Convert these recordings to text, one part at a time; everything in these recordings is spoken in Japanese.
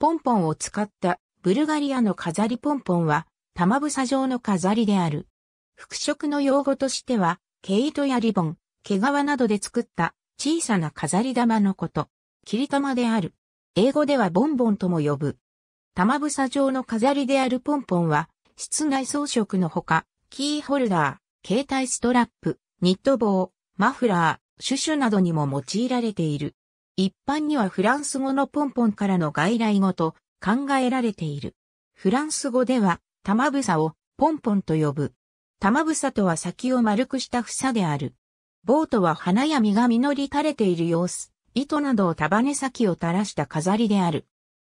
ポンポンを使ったブルガリアの飾りポンポンは玉房状の飾りである。服飾の用語としては、毛糸やリボン、毛皮などで作った小さな飾り玉のこと、切り玉である。英語ではボンボンとも呼ぶ。玉房状の飾りであるポンポンは、室内装飾のほか、キーホルダー、携帯ストラップ、ニット帽、マフラー、シュシュなどにも用いられている。一般にはフランス語のポンポンからの外来語と考えられている。フランス語では、玉房をポンポンと呼ぶ。玉房とは先を丸くした房である。ボートは花や実が実り垂れている様子、糸などを束ね先を垂らした飾りである。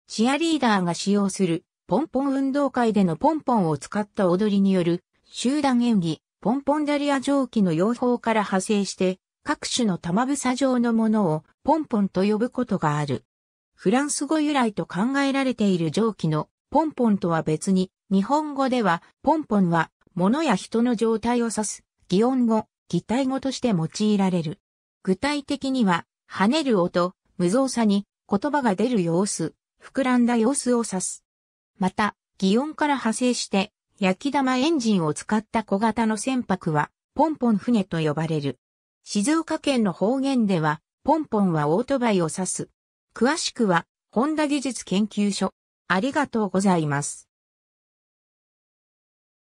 チアリーダーが使用するポンポン運動会でのポンポンを使った踊りによる集団演技、ポンポンダリア蒸気の用法から派生して各種の玉房状のものをポンポンと呼ぶことがある。フランス語由来と考えられている蒸気のポンポンとは別に、日本語ではポンポンは物や人の状態を指す、擬音語、擬態語として用いられる。具体的には、跳ねる音、無造作に言葉が出る様子、膨らんだ様子を指す。また、擬音から派生して、焼き玉エンジンを使った小型の船舶は、ポンポン船と呼ばれる。静岡県の方言では、ポンポンはオートバイを指す。詳しくは、ホンダ技術研究所。ありがとうございます。